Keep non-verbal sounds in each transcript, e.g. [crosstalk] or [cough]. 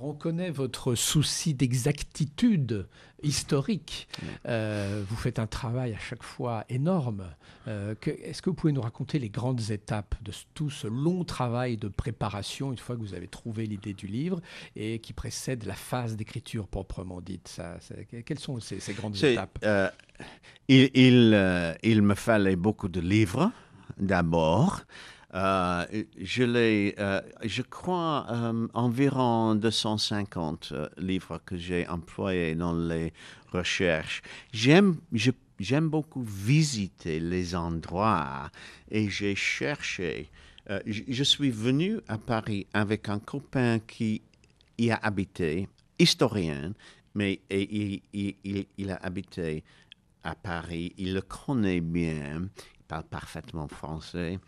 on connaît votre souci d'exactitude historique. Euh, vous faites un travail à chaque fois énorme. Euh, est-ce que vous pouvez nous raconter les grandes étapes de tout ce long travail de préparation une fois que vous avez trouvé l'idée du livre et qui précède la phase d'écriture proprement dite ça, Quelles sont ces, grandes étapes euh, il, il me fallait beaucoup de livres d'abord. Euh, je l'ai, euh, je crois, euh, environ 250 livres que j'ai employés dans les recherches. J'aime, j'aime beaucoup visiter les endroits et j'ai cherché. je, suis venu à Paris avec un copain qui y a habité, historien, mais il, il, a habité à Paris. Il le connaît bien, il parle parfaitement français.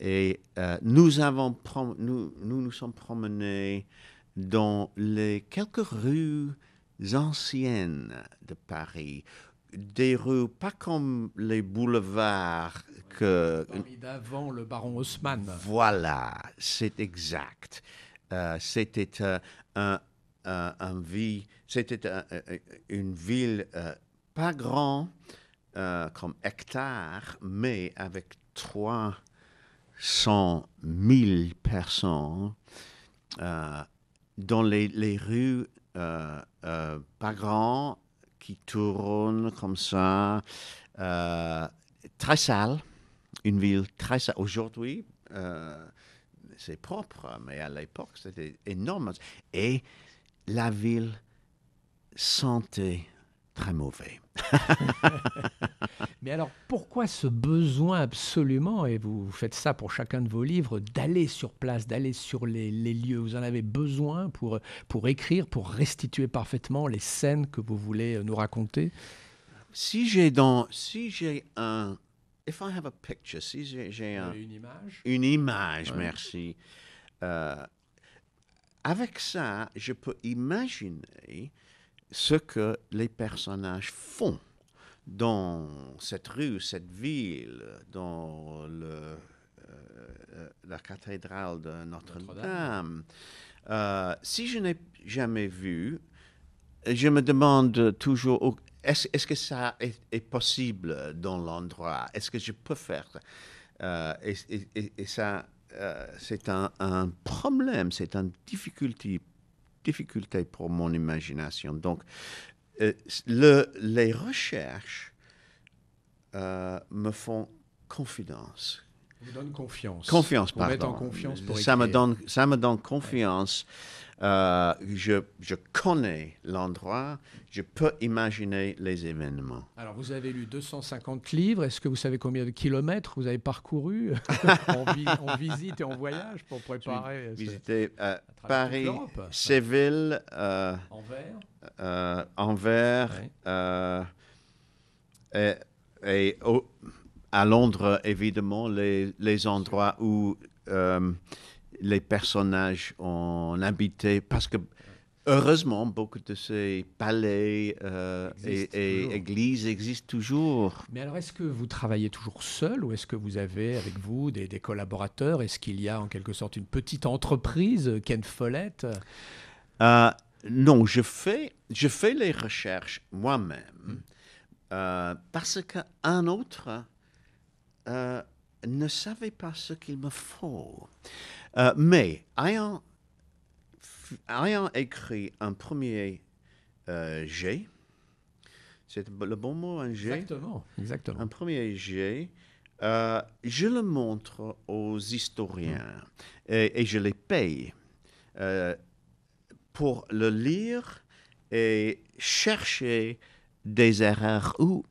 Et euh, nous, avons nous, nous, nous sommes promenés dans les quelques rues anciennes de Paris, des rues pas comme les boulevards que... D'avant le baron Haussmann. Voilà, c'est exact. Euh, c'était euh, un, c'était une ville pas grande comme hectare, mais avec trois 100 000 personnes euh, dans les, les rues euh, euh, pas grandes qui tournent comme ça, très sale, une ville très sale. Aujourd'hui, c'est propre, mais à l'époque, c'était énorme. Et la ville sentait très mauvais. [laughs] Mais alors pourquoi ce besoin absolument, et vous faites ça pour chacun de vos livres, d'aller sur place, d'aller sur les, lieux Vous en avez besoin pour, pour écrire, pour restituer parfaitement les scènes que vous voulez euh, nous raconter Si j'ai dans... Si j'ai un... If I have a picture, si j'ai un, une image. Une image, merci. Euh, avec ça, je peux imaginer ce que les personnages font dans cette rue, cette ville, dans le, euh, euh, la cathédrale de Notre-Dame. Euh, si je n'ai jamais vu, je me demande toujours, est-ce que ça est, possible dans l'endroit Est-ce que je peux faire ça et, ça, c'est un, un problème, c'est une difficulté difficulté pour mon imagination. Donc, euh, le, les recherches euh, me font confiance. Vous donne confiance. Confiance, pardon. ça me donne, ça me donne confiance euh, je, connais l'endroit, je peux imaginer les événements. Alors, vous avez lu 250 livres, est-ce que vous savez combien de kilomètres vous avez parcouru [laughs] en visite et en voyage pour préparer. Euh, Visiter euh, Paris, Séville, Anvers, et, à Londres, évidemment, les, les endroits où les personnages ont habité, parce que heureusement, beaucoup de ces palais euh, et, églises existent toujours. Mais alors, est-ce que vous travaillez toujours seul ou est-ce que vous avez avec vous des, collaborateurs Est-ce qu'il y a en quelque sorte une petite entreprise, Ken Follett euh, Non, je fais, je fais les recherches moi-même. Hum. Euh, parce qu'un autre euh, ne savais pas ce qu'il me faut. Euh, mais ayant, écrit un premier euh, jet, c'est le bon mot, un jet Exactement, exactement. Un premier g euh, je le montre aux historiens mm. et, et, je les paye euh, pour le lire et chercher des erreurs ou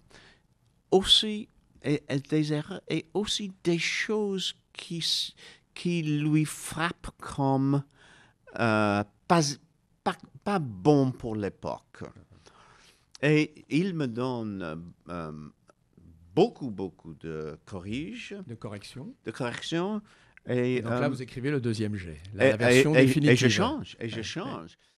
aussi et, des erreurs et aussi des choses qui, qui lui frappent comme euh, pas, pas, pas, bon pour l'époque. Et il me donne euh, beaucoup, beaucoup de corrige. De corrections. De corrections. Et, donc là, euh, vous écrivez le deuxième G. la, version définitive. Et je change, et je change.